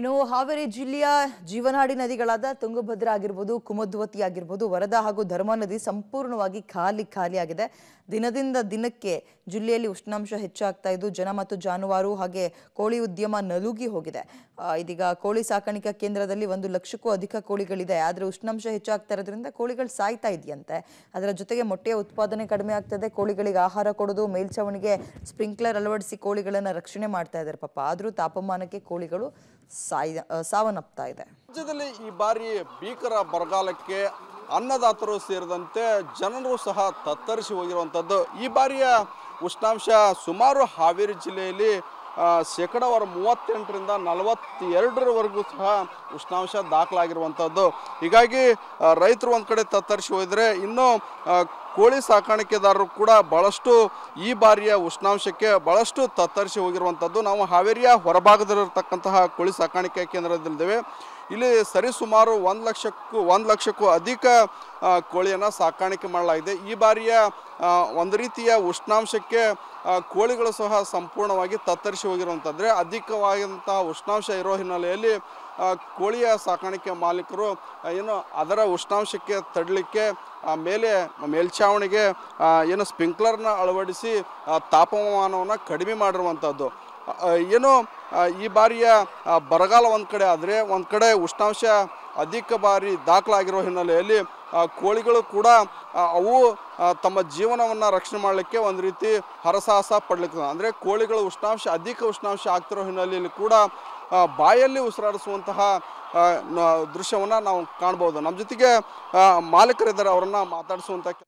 ಇನ್ನು ಹಾವೇರಿ ಜಿಲ್ಲೆಯ ಜೀವನಾಡಿ ನದಿಗಳಾದ ತುಂಗಭದ್ರ ಆಗಿರ್ಬೋದು ಕುಮದ್ವತಿ ಆಗಿರ್ಬೋದು ವರದಾ ಹಾಗೂ ಧರ್ಮ ನದಿ ಸಂಪೂರ್ಣವಾಗಿ ಖಾಲಿ ಖಾಲಿಯಾಗಿದೆ ದಿನದಿಂದ ದಿನಕ್ಕೆ ಜಿಲ್ಲೆಯಲ್ಲಿ ಉಷ್ಣಾಂಶ ಹೆಚ್ಚಾಗ್ತಾ ಇದ್ದು ಜನ ಮತ್ತು ಜಾನುವಾರು ಹಾಗೆ ಕೋಳಿ ಉದ್ಯಮ ನಲುಗಿ ಹೋಗಿದೆ ಇದೀಗ ಕೋಳಿ ಸಾಕಾಣಿಕಾ ಕೇಂದ್ರದಲ್ಲಿ ಒಂದು ಲಕ್ಷಕ್ಕೂ ಅಧಿಕ ಕೋಳಿಗಳಿದೆ ಆದರೆ ಉಷ್ಣಾಂಶ ಹೆಚ್ಚಾಗ್ತಾ ಇರೋದ್ರಿಂದ ಕೋಳಿಗಳು ಸಾಯ್ತಾ ಇದೆಯಂತೆ ಅದರ ಜೊತೆಗೆ ಮೊಟ್ಟೆಯ ಉತ್ಪಾದನೆ ಕಡಿಮೆ ಆಗ್ತದೆ ಕೋಳಿಗಳಿಗೆ ಆಹಾರ ಕೊಡೋದು ಮೇಲ್ಛಾವಣಿಗೆ ಸ್ಪ್ರಿಂಕ್ಲರ್ ಅಳವಡಿಸಿ ಕೋಳಿಗಳನ್ನು ರಕ್ಷಣೆ ಮಾಡ್ತಾ ಇದ್ದಾರೆ ಪಾಪ ಆದರೂ ತಾಪಮಾನಕ್ಕೆ ಕೋಳಿಗಳು ಸಾಯ್ ಸಾವನ್ನಪ್ತಾ ಇದೆ ರಾಜ್ಯದಲ್ಲಿ ಈ ಬಾರಿ ಭೀಕರ ಬರಗಾಲಕ್ಕೆ ಅನ್ನದಾತರು ಸೇರಿದಂತೆ ಜನರು ಸಹ ತತ್ತರಿಸಿ ಹೋಗಿರುವಂಥದ್ದು ಈ ಬಾರಿಯ ಉಷ್ಣಾಂಶ ಸುಮಾರು ಹಾವೇರಿ ಜಿಲ್ಲೆಯಲ್ಲಿ ಶೇಕಡಾವಾರು ಮೂವತ್ತೆಂಟರಿಂದ ನಲವತ್ತೆರಡರವರೆಗೂ ಸಹ ಉಷ್ಣಾಂಶ ದಾಖಲಾಗಿರುವಂಥದ್ದು ಹೀಗಾಗಿ ರೈತರು ಒಂದು ಕಡೆ ತತ್ತರಿಸಿ ಹೋದರೆ ಇನ್ನೂ ಕೋಳಿ ಸಾಕಾಣಿಕೆದಾರರು ಕೂಡ ಭಾಳಷ್ಟು ಈ ಬಾರಿಯ ಉಷ್ಣಾಂಶಕ್ಕೆ ಭಾಳಷ್ಟು ತತ್ತರಿಸಿ ಹೋಗಿರುವಂಥದ್ದು ನಾವು ಹಾವೇರಿಯ ಹೊರಭಾಗದಲ್ಲಿರ್ತಕ್ಕಂತಹ ಕೋಳಿ ಸಾಕಾಣಿಕೆ ಕೇಂದ್ರದಲ್ಲಿದ್ದೇವೆ ಇಲ್ಲಿ ಸರಿಸುಮಾರು ಒಂದು ಲಕ್ಷಕ್ಕೂ ಒಂದು ಲಕ್ಷಕ್ಕೂ ಅಧಿಕ ಕೋಳಿಯನ್ನು ಸಾಕಾಣಿಕೆ ಮಾಡಲಾಗಿದೆ ಈ ಬಾರಿಯ ಒಂದು ರೀತಿಯ ಉಷ್ಣಾಂಶಕ್ಕೆ ಕೋಳಿಗಳು ಸಹ ಸಂಪೂರ್ಣವಾಗಿ ತತ್ತರಿಸಿ ಹೋಗಿರುವಂಥದ್ರೆ ಅಧಿಕವಾದಂತಹ ಉಷ್ಣಾಂಶ ಇರೋ ಹಿನ್ನೆಲೆಯಲ್ಲಿ ಕೋಳಿಯ ಸಾಕಾಣಿಕೆ ಮಾಲೀಕರು ಏನು ಅದರ ಉಷ್ಣಾಂಶಕ್ಕೆ ತಡಲಿಕ್ಕೆ ಆಮೇಲೆ ಮೇಲ್ಛಾವಣಿಗೆ ಏನು ಸ್ಪ್ರಿಂಕ್ಲರ್ನ ಅಳವಡಿಸಿ ತಾಪಮಾನವನ್ನು ಕಡಿಮೆ ಮಾಡಿರುವಂಥದ್ದು ಏನು ಈ ಬಾರಿಯ ಬರಗಾಲ ಒಂದು ಕಡೆ ಆದರೆ ಒಂದು ಕಡೆ ಉಷ್ಣಾಂಶ ಅಧಿಕ ಬಾರಿ ದಾಖಲಾಗಿರೋ ಹಿನ್ನೆಲೆಯಲ್ಲಿ ಕೋಳಿಗಳು ಕೂಡ ಅವು ತಮ್ಮ ಜೀವನವನ್ನು ರಕ್ಷಣೆ ಮಾಡಲಿಕ್ಕೆ ಒಂದು ರೀತಿ ಹರಸಾಹಸ ಪಡ್ಲಿಕ್ಕೆ ಅಂದರೆ ಕೋಳಿಗಳು ಉಷ್ಣಾಂಶ ಅಧಿಕ ಉಷ್ಣಾಂಶ ಆಗ್ತಿರೋ ಹಿನ್ನೆಲೆಯಲ್ಲಿ ಕೂಡ ಬಾಯಲ್ಲಿ ಉಸಿರಾಡಿಸುವಂತಹ ದೃಶ್ಯವನ್ನು ನಾವು ಕಾಣ್ಬೋದು ನಮ್ಮ ಜೊತೆಗೆ ಮಾಲೀಕರಿದ್ದಾರೆ ಅವರನ್ನು ಮಾತಾಡಿಸುವಂಥ